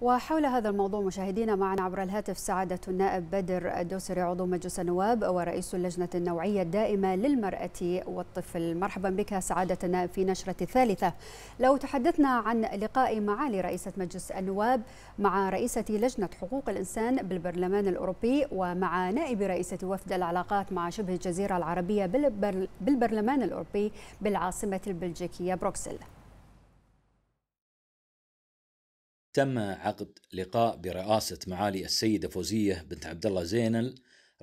وحول هذا الموضوع مشاهدينا معنا عبر الهاتف سعادة النائب بدر الدوسري عضو مجلس النواب ورئيس اللجنة النوعية الدائمة للمرأة والطفل مرحبا بك سعادة النائب في نشرة الثالثة لو تحدثنا عن لقاء معالي رئيسة مجلس النواب مع رئيسة لجنة حقوق الإنسان بالبرلمان الأوروبي ومع نائب رئيسة وفد العلاقات مع شبه الجزيرة العربية بالبرلمان الأوروبي بالعاصمة البلجيكية بروكسل تم عقد لقاء برئاسة معالي السيدة فوزية بنت عبد الله زينل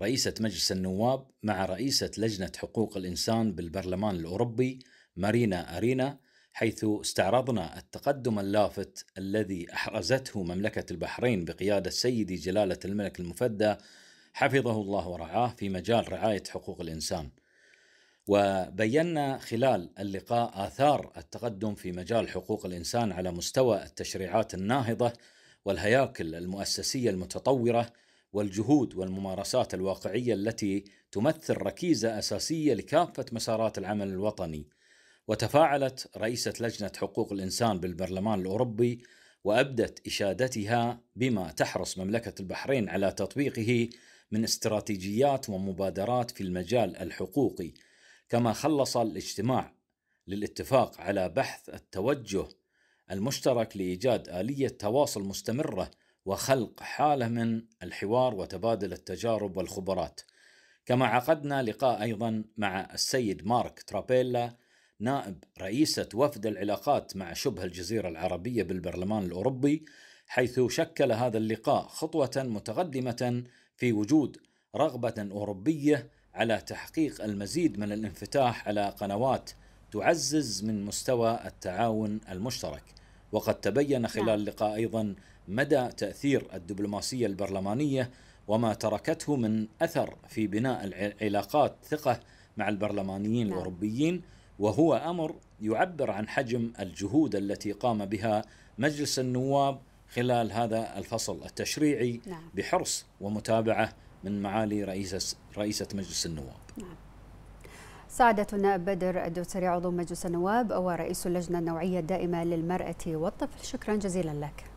رئيسة مجلس النواب مع رئيسة لجنة حقوق الإنسان بالبرلمان الأوروبي مارينا أرينا حيث استعرضنا التقدم اللافت الذي أحرزته مملكة البحرين بقيادة سيدي جلالة الملك المفدى حفظه الله ورعاه في مجال رعاية حقوق الإنسان وبينا خلال اللقاء آثار التقدم في مجال حقوق الإنسان على مستوى التشريعات الناهضة والهياكل المؤسسية المتطورة والجهود والممارسات الواقعية التي تمثل ركيزة أساسية لكافة مسارات العمل الوطني. وتفاعلت رئيسة لجنة حقوق الإنسان بالبرلمان الأوروبي وأبدت إشادتها بما تحرص مملكة البحرين على تطبيقه من استراتيجيات ومبادرات في المجال الحقوقي كما خلص الاجتماع للاتفاق على بحث التوجه المشترك لايجاد اليه تواصل مستمره وخلق حاله من الحوار وتبادل التجارب والخبرات. كما عقدنا لقاء ايضا مع السيد مارك ترابيلا نائب رئيسه وفد العلاقات مع شبه الجزيره العربيه بالبرلمان الاوروبي حيث شكل هذا اللقاء خطوه متقدمه في وجود رغبه اوروبيه على تحقيق المزيد من الانفتاح على قنوات تعزز من مستوى التعاون المشترك وقد تبين خلال نعم. اللقاء ايضا مدى تاثير الدبلوماسيه البرلمانيه وما تركته من اثر في بناء العلاقات ثقه مع البرلمانيين نعم. الاوروبيين وهو امر يعبر عن حجم الجهود التي قام بها مجلس النواب خلال هذا الفصل التشريعي نعم. بحرص ومتابعه من معالي رئيسة رئيسة مجلس النواب نعم. سعادتنا بدر الدوسري عضو مجلس النواب ورئيس اللجنة النوعية الدائمة للمرأة والطفل شكرا جزيلا لك